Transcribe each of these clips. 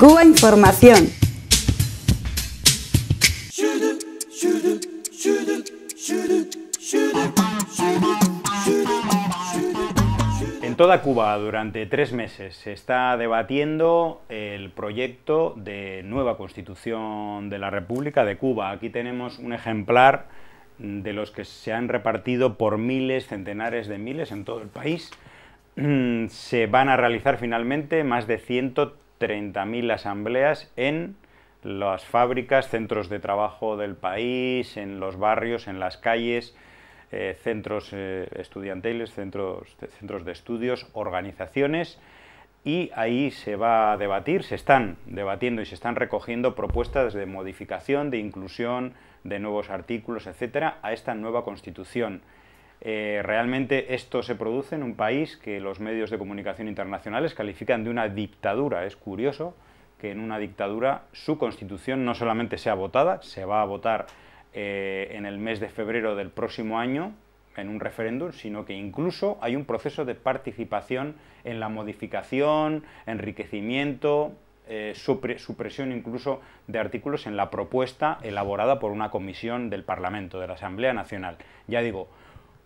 Cuba Información. En toda Cuba durante tres meses se está debatiendo el proyecto de nueva constitución de la República de Cuba. Aquí tenemos un ejemplar de los que se han repartido por miles, centenares de miles en todo el país. Mm, se van a realizar finalmente más de 130 30.000 asambleas en las fábricas, centros de trabajo del país, en los barrios, en las calles, eh, centros eh, estudiantiles, centros, centros de estudios, organizaciones, y ahí se va a debatir, se están debatiendo y se están recogiendo propuestas de modificación, de inclusión de nuevos artículos, etcétera, a esta nueva Constitución eh, realmente esto se produce en un país que los medios de comunicación internacionales califican de una dictadura. Es curioso que en una dictadura su constitución no solamente sea votada, se va a votar eh, en el mes de febrero del próximo año en un referéndum, sino que incluso hay un proceso de participación en la modificación, enriquecimiento, eh, supresión incluso de artículos en la propuesta elaborada por una comisión del Parlamento, de la Asamblea Nacional. Ya digo,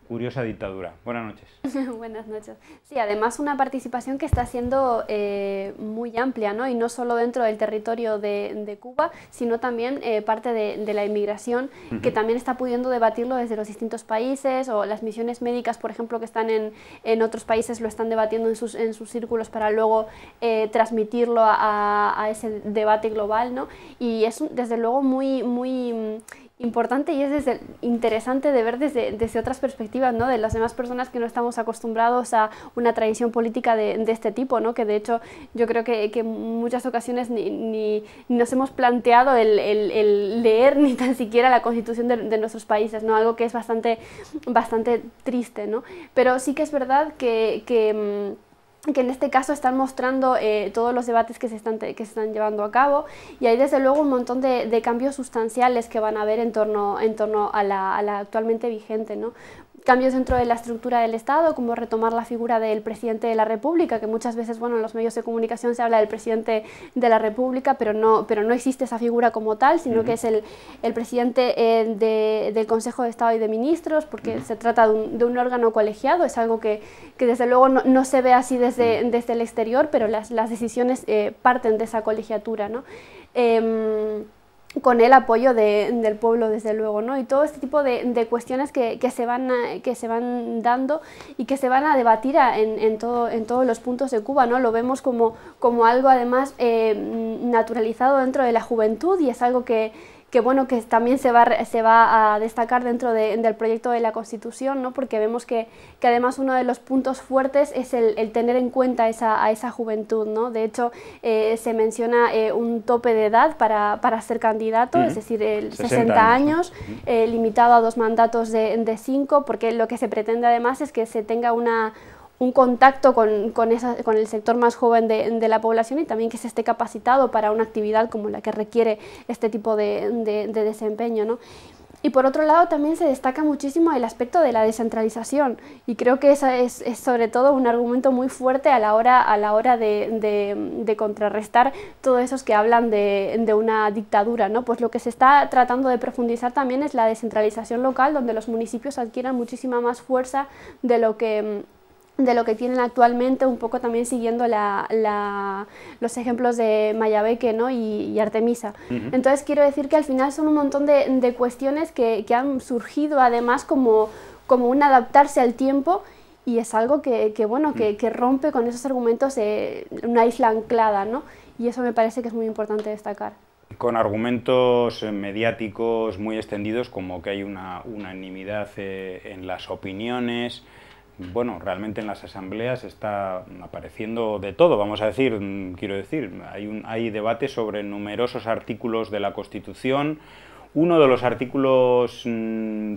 curiosa dictadura. Buenas noches. Buenas noches. Sí, además una participación que está siendo eh, muy amplia, ¿no? Y no solo dentro del territorio de, Cuba, sino también eh, parte de, la inmigración, que también está pudiendo debatirlo desde los distintos países, o las misiones médicas, por ejemplo, que están en, otros países, lo están debatiendo en sus, en sus círculos para luego eh, transmitirlo a, a, ese debate global, ¿no? Y es, desde luego, muy... muy importante y es interesante de ver desde, otras perspectivas, ¿no? De las demás personas que no estamos acostumbrados a una tradición política de, este tipo, ¿no? Que de hecho yo creo que, en muchas ocasiones ni, ni, nos hemos planteado el, leer ni tan siquiera la constitución de, nuestros países, ¿no? Algo que es bastante, bastante triste, ¿no? Pero sí que es verdad que mm, que en este caso están mostrando eh, todos los debates que se, están, que se están llevando a cabo y hay desde luego un montón de, cambios sustanciales que van a haber en torno, en torno a, la, a la actualmente vigente. ¿no? cambios dentro de la estructura del Estado, como retomar la figura del presidente de la República, que muchas veces, bueno, en los medios de comunicación se habla del presidente de la República, pero no, pero no existe esa figura como tal, sino que es el, presidente eh, del Consejo de Estado y de Ministros, porque se trata de un, órgano colegiado, es algo que, desde luego no, se ve así desde, desde el exterior, pero las, las decisiones eh, parten de esa colegiatura, ¿no? Em, con el apoyo del pueblo, desde luego, ¿no? Y todo este tipo de, cuestiones que, se van, que se van dando y que se van a debatir en, todo, en todos los puntos de Cuba, ¿no? Lo vemos como, como algo, además, eh, naturalizado dentro de la juventud y es algo que, que bueno, que también se va, se va a destacar dentro del proyecto de la Constitución, ¿no? porque vemos que, además uno de los puntos fuertes es el, tener en cuenta esa, a esa juventud. ¿no? De hecho, eh, se menciona eh, un tope de edad para, ser candidato, es decir, el 60, años, eh, limitado a dos mandatos de, de cinco, porque lo que se pretende además es que se tenga una un contacto con, el sector más joven de, la población y también que se esté capacitado para una actividad como la que requiere este tipo de, desempeño. ¿no? Y por otro lado también se destaca muchísimo el aspecto de la descentralización y creo que eso es, sobre todo un argumento muy fuerte a la hora, a la hora de, contrarrestar todos esos que hablan de, una dictadura. ¿no? Pues lo que se está tratando de profundizar también es la descentralización local donde los municipios adquieran muchísima más fuerza de lo que de lo que tienen actualmente, un poco también siguiendo los ejemplos de Mayabeque ¿no? y, Artemisa. Entonces quiero decir que al final son un montón de, cuestiones que, han surgido además como, como un adaptarse al tiempo y es algo que, bueno, que, rompe con esos argumentos de eh, una isla anclada, ¿no? Y eso me parece que es muy importante destacar con argumentos eh, mediáticos muy extendidos, como que hay una unanimidad eh, en las opiniones, bueno, realmente en las asambleas está apareciendo de todo, vamos a decir, mm, quiero decir, hay, hay debate sobre numerosos artículos de la Constitución. Uno de los artículos mm,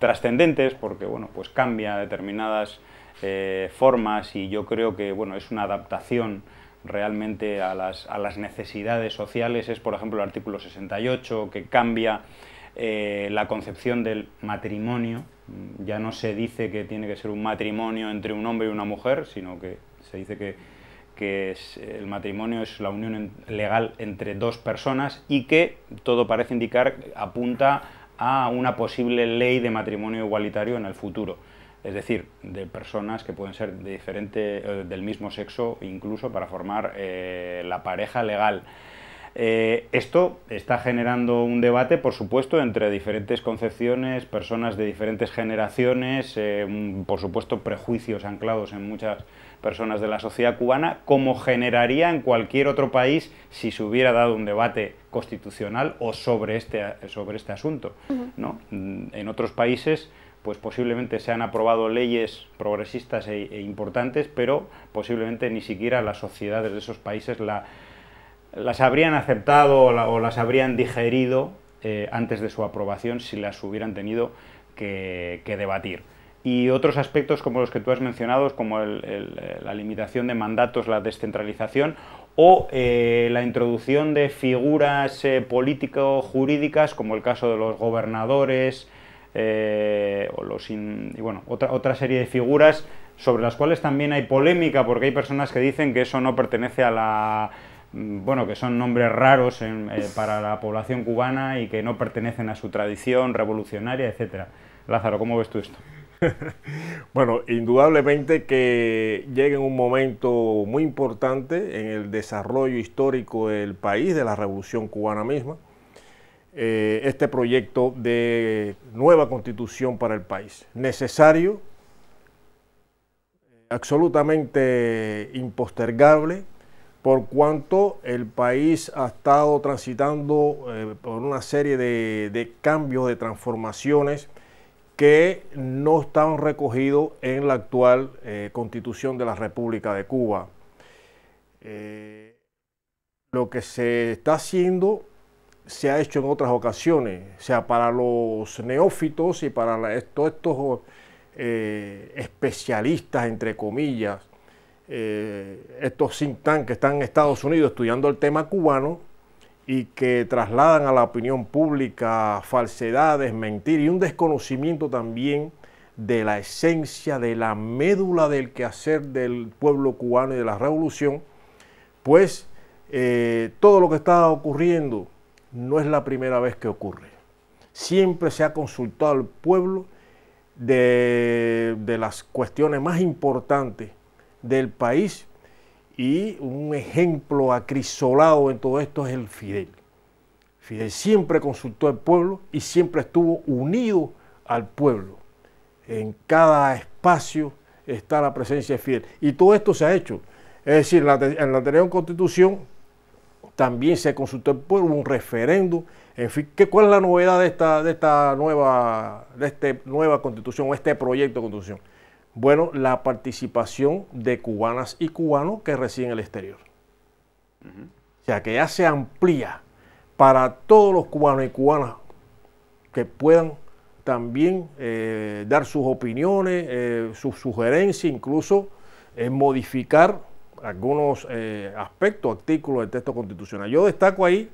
trascendentes, porque bueno, pues cambia determinadas eh, formas y yo creo que bueno, es una adaptación realmente a las, a las necesidades sociales, es por ejemplo el artículo 68 que cambia eh, la concepción del matrimonio. Mm, ya no se dice que tiene que ser un matrimonio entre un hombre y una mujer, sino que se dice que, es, el matrimonio es la unión legal entre dos personas y que todo parece indicar apunta a una posible ley de matrimonio igualitario en el futuro. Es decir, de personas que pueden ser de diferente, eh, del mismo sexo incluso para formar eh, la pareja legal. Eh, esto está generando un debate, por supuesto, entre diferentes concepciones, personas de diferentes generaciones, eh, por supuesto, prejuicios anclados en muchas personas de la sociedad cubana, como generaría en cualquier otro país si se hubiera dado un debate constitucional o sobre este, sobre este asunto. Mm, en otros países pues posiblemente se han aprobado leyes progresistas e, e importantes, pero posiblemente ni siquiera las sociedades de esos países la, las habrían aceptado o, las habrían digerido eh, antes de su aprobación si las hubieran tenido que, debatir. Y otros aspectos como los que tú has mencionado, como eh, la limitación de mandatos, la descentralización o eh, la introducción de figuras político-jurídicas, como el caso de los gobernadores, o los y bueno, otra, otra, serie de figuras sobre las cuales también hay polémica, porque hay personas que dicen que eso no pertenece a la Mm, bueno, que son nombres raros eh, para la población cubana y que no pertenecen a su tradición revolucionaria, etcétera. Lázaro, ¿cómo ves tú esto? bueno, indudablemente que llega en un momento muy importante en el desarrollo histórico del país, de la revolución cubana misma, eh, este proyecto de nueva constitución para el país. Necesario, absolutamente impostergable, por cuanto el país ha estado transitando eh, por una serie de, cambios, de transformaciones que no están recogidos en la actual eh, constitución de la República de Cuba. Eh, lo que se está haciendo se ha hecho en otras ocasiones, o sea, para los neófitos y para todos estos especialistas, entre comillas, eh, estos think tanks que están en Estados Unidos estudiando el tema cubano y que trasladan a la opinión pública falsedades, mentiras y un desconocimiento también de la esencia, de la médula del quehacer del pueblo cubano y de la revolución, pues eh, todo lo que está ocurriendo no es la primera vez que ocurre. Siempre se ha consultado al pueblo de, de las cuestiones más importantes del país y un ejemplo acrisolado en todo esto es el Fidel. Fidel siempre consultó al pueblo y siempre estuvo unido al pueblo. En cada espacio está la presencia de Fidel. Y todo esto se ha hecho. Es decir, en la anterior constitución también se consultó al pueblo, un referendo. En fin, ¿qué, ¿cuál es la novedad de esta, de esta, nueva, de esta nueva constitución o este proyecto de constitución? Bueno, la participación de cubanas y cubanos que residen en el exterior. O sea, que ya se amplía para todos los cubanos y cubanas que puedan también eh, dar sus opiniones, eh, sus sugerencias, incluso eh, modificar algunos aspectos, artículos del texto constitucional. Yo destaco ahí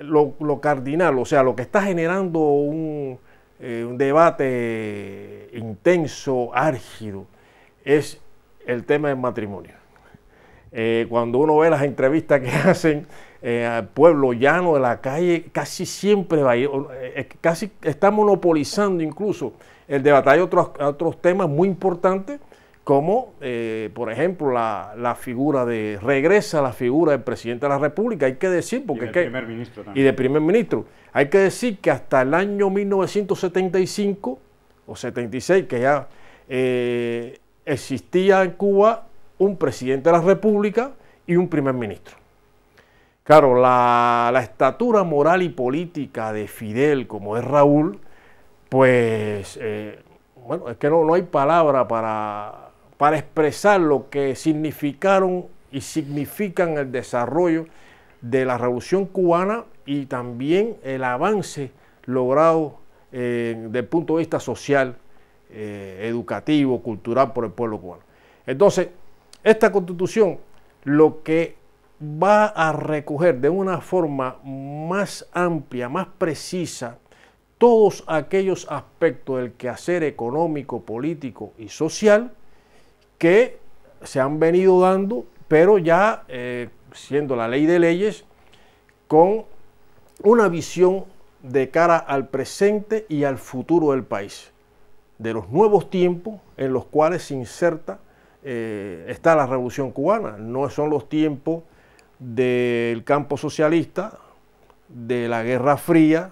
lo, lo, cardinal, o sea, lo que está generando un, eh, un debate intenso, árgido, es el tema del matrimonio. Eh, cuando uno ve las entrevistas que hacen eh, al pueblo llano de la calle, casi siempre va, casi está monopolizando incluso el debate. Hay otros, otros temas muy importantes como eh, por ejemplo la, figura de, regresa la figura del presidente de la República, hay que decir, porque... Y primer ministro Y de primer ministro. Hay que decir que hasta el año 1975 o 76, que ya eh, existía en Cuba un presidente de la República y un primer ministro. Claro, la, estatura moral y política de Fidel, como es Raúl, pues, eh, bueno, es que no, no hay palabra para para expresar lo que significaron y significan el desarrollo de la revolución cubana y también el avance logrado eh, desde el punto de vista social, eh, educativo, cultural por el pueblo cubano. Entonces, esta constitución lo que va a recoger de una forma más amplia, más precisa, todos aquellos aspectos del quehacer económico, político y social que se han venido dando, pero ya eh, siendo la ley de leyes, con una visión de cara al presente y al futuro del país, de los nuevos tiempos en los cuales se inserta, eh, está la revolución cubana, no son los tiempos del campo socialista, de la Guerra Fría,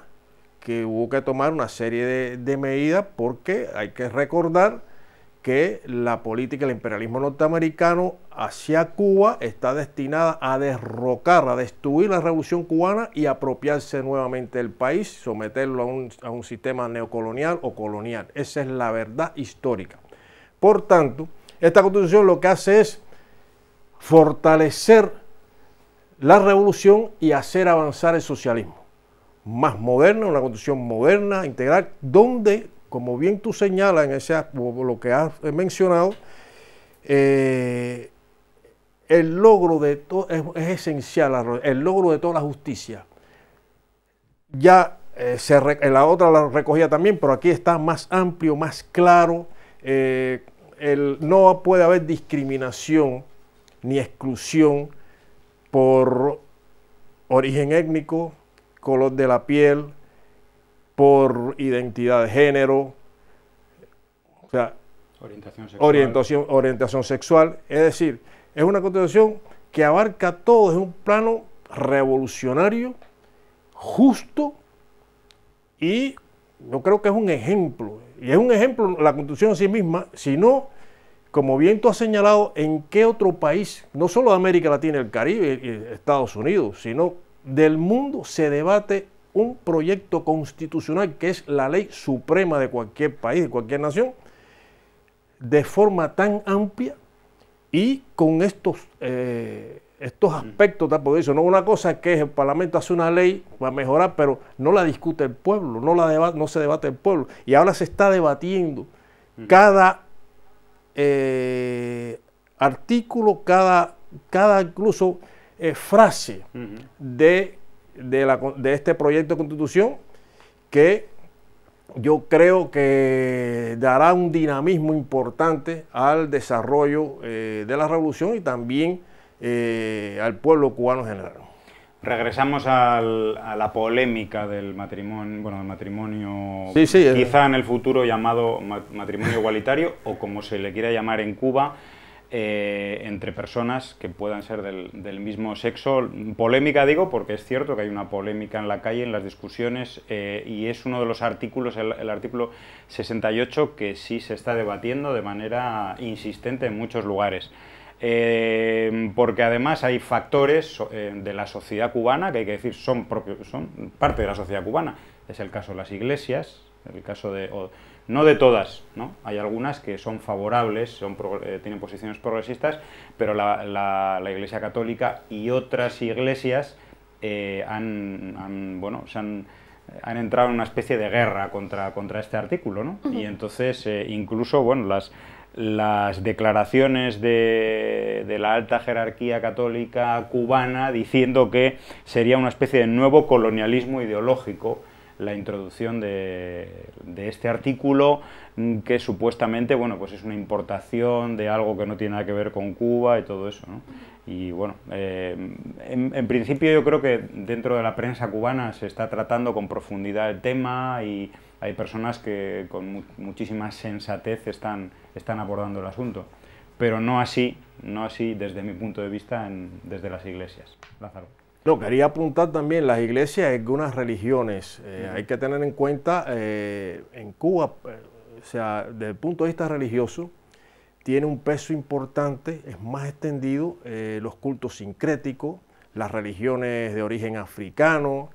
que hubo que tomar una serie de medidas porque hay que recordar que la política del imperialismo norteamericano hacia Cuba está destinada a derrocar, a destruir la revolución cubana y apropiarse nuevamente del país, someterlo a un, a un sistema neocolonial o colonial. Esa es la verdad histórica. Por tanto, esta constitución lo que hace es fortalecer la revolución y hacer avanzar el socialismo. Más moderna, una constitución moderna, integral, donde como bien tú señalas en ese, lo que has mencionado, eh, el logro de todo es, esencial, el logro de toda la justicia. Ya eh, se la otra la recogía también, pero aquí está más amplio, más claro. Eh, no puede haber discriminación ni exclusión por origen étnico, color de la piel, por identidad de género, o sea, orientación sexual. Es decir, es una constitución que abarca todo, es un plano revolucionario, justo y yo creo que es un ejemplo. Y es un ejemplo la constitución en sí misma, sino, como bien tú has señalado, en qué otro país, no solo de América Latina, el Caribe, y Estados Unidos, sino del mundo se debate un proyecto constitucional que es la ley suprema de cualquier país, de cualquier nación, de forma tan amplia y con estos, eh, estos mm. aspectos tan eso No una cosa que el Parlamento hace una ley para mejorar, pero no la discute el pueblo, no, la no se debate el pueblo. Y ahora se está debatiendo mm. cada eh, artículo, cada, cada incluso eh, frase de de, este proyecto de constitución que yo creo que dará un dinamismo importante al desarrollo eh, de la revolución y también eh, al pueblo cubano en general. Regresamos a la polémica del matrimonio, bueno, del matrimonio eh. quizá en el futuro llamado matrimonio igualitario o como se le quiera llamar en Cuba. Eh, entre personas que puedan ser del, mismo sexo. Polémica digo porque es cierto que hay una polémica en la calle, en las discusiones, eh, y es uno de los artículos, el, artículo 68, que sí se está debatiendo de manera insistente en muchos lugares. Eh, porque además hay factores de la sociedad cubana que hay que decir son, son parte de la sociedad cubana. Es el caso de las iglesias, el caso de... No de todas, ¿no? Hay algunas que son favorables, eh, tienen posiciones progresistas, pero la, Iglesia Católica y otras iglesias eh, han, bueno, han, entrado en una especie de guerra contra, este artículo, ¿no? Y entonces, eh, incluso, bueno, las, declaraciones de, la alta jerarquía católica cubana diciendo que sería una especie de nuevo colonialismo ideológico la introducción de, este artículo mm, que supuestamente, bueno, pues es una importación de algo que no tiene nada que ver con Cuba y todo eso, Y bueno, eh, en, principio yo creo que dentro de la prensa cubana se está tratando con profundidad el tema y hay personas que con muchísima sensatez están, abordando el asunto, pero no así, no así desde mi punto de vista desde las iglesias. Lázaro. No, quería apuntar también las iglesias y algunas religiones. Eh, hay que tener en cuenta, eh, en Cuba, eh, o sea, desde el punto de vista religioso, tiene un peso importante, es más extendido los cultos sincréticos, las religiones de origen africano,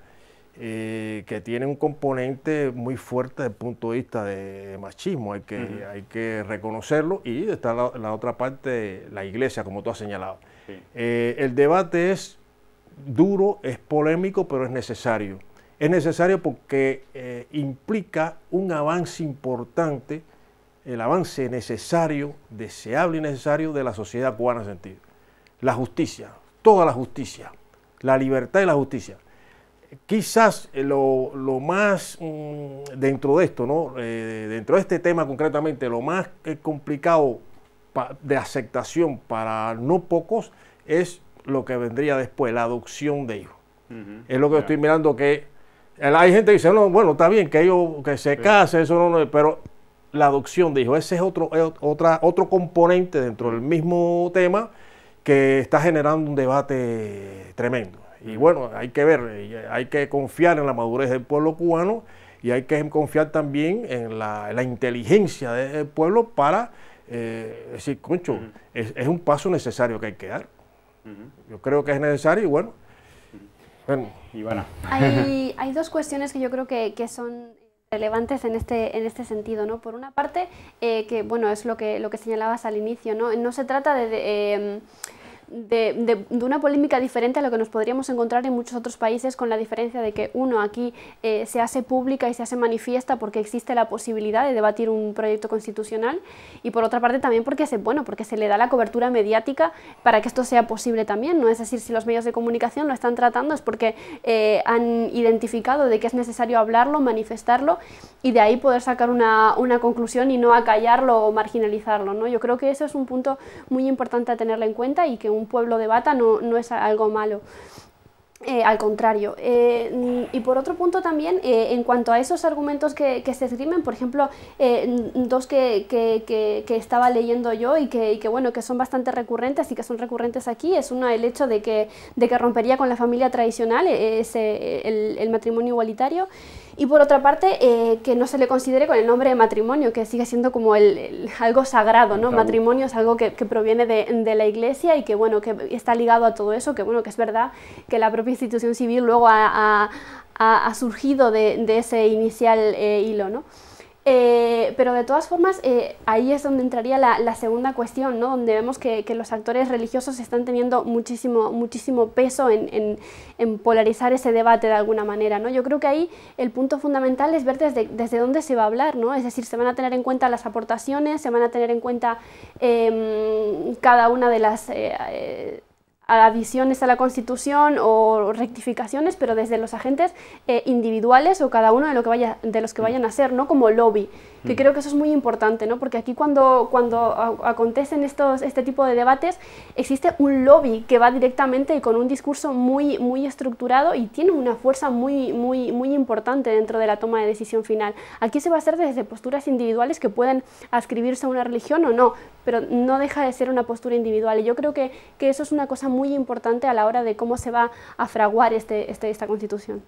que tienen un componente muy fuerte desde el punto de vista de, machismo, hay que, hay que reconocerlo, y está la, otra parte, la iglesia, como tú has señalado. el debate es duro, es polémico, pero es necesario. Es necesario porque eh, implica un avance importante, el avance necesario, deseable y necesario de la sociedad cubana sentido. La justicia, toda la justicia, la libertad y la justicia. Quizás eh, lo, más mm, dentro de esto, ¿no? Eh, dentro de este tema concretamente, lo más complicado de aceptación para no pocos es lo que vendría después, la adopción de hijos. Es lo que estoy mirando que hay gente que dice, bueno, está bien que ellos que se casen, eso no, pero la adopción de hijos, ese es otro, otro componente dentro del mismo tema que está generando un debate tremendo. Y bueno, hay que ver, hay que confiar en la madurez del pueblo cubano y hay que confiar también en la, inteligencia del pueblo para eh, decir, concho, es un paso necesario que hay que dar. Yo creo que es necesario y bueno. bueno. Ivana. Hay, hay, dos cuestiones que yo creo que, son relevantes en este, en este sentido. ¿no? Por una parte, eh, que bueno, es lo que, lo que señalabas al inicio, no, no se trata de... Em, de, de, una polémica diferente a lo que nos podríamos encontrar en muchos otros países, con la diferencia de que uno aquí eh, se hace pública y se hace manifiesta porque existe la posibilidad de debatir un proyecto constitucional y por otra parte también porque se, bueno, porque se le da la cobertura mediática para que esto sea posible también. ¿no? Es decir, si los medios de comunicación lo están tratando es porque eh, han identificado de que es necesario hablarlo, manifestarlo y de ahí poder sacar una, una conclusión y no acallarlo o marginalizarlo. ¿no? Yo creo que eso es un punto muy importante a tenerlo en cuenta y que un pueblo de bata no, no es algo malo. Eh, al contrario. Eh, y por otro punto también, eh, en cuanto a esos argumentos que, se esgrimen, por ejemplo, dos que, estaba leyendo yo y, que, bueno, que son bastante recurrentes y que son recurrentes aquí, es uno el hecho de que, de que rompería con la familia tradicional, ese, el matrimonio igualitario. Y por otra parte, eh, que no se le considere con el nombre de matrimonio, que sigue siendo como el, algo sagrado, ¿no? Matrimonio es algo que, proviene de, la iglesia y que, bueno, que está ligado a todo eso, que, bueno, que es verdad que la propia institución civil luego ha, surgido de, ese inicial eh, hilo, ¿no? Eh, pero de todas formas, eh, ahí es donde entraría la, segunda cuestión, ¿no? donde vemos que, los actores religiosos están teniendo muchísimo, muchísimo peso en, polarizar ese debate de alguna manera. ¿no? Yo creo que ahí el punto fundamental es ver desde, desde, dónde se va a hablar, ¿no? es decir, se van a tener en cuenta las aportaciones, se van a tener en cuenta em, cada una de las eh, adiciones a la Constitución o rectificaciones, pero desde los agentes eh, individuales o cada uno de, lo que vaya, de los que vayan a ser, ¿no? Como lobby, que mm. creo que eso es muy importante, ¿no? Porque aquí cuando, cuando acontecen estos, este tipo de debates, existe un lobby que va directamente y con un discurso muy, muy estructurado y tiene una fuerza muy, muy, muy importante dentro de la toma de decisión final. Aquí se va a hacer desde posturas individuales que pueden ascribirse a una religión o no, pero no deja de ser una postura individual. Y yo creo que, que eso es una cosa muy muy importante a la hora de cómo se va a fraguar este, este esta Constitución.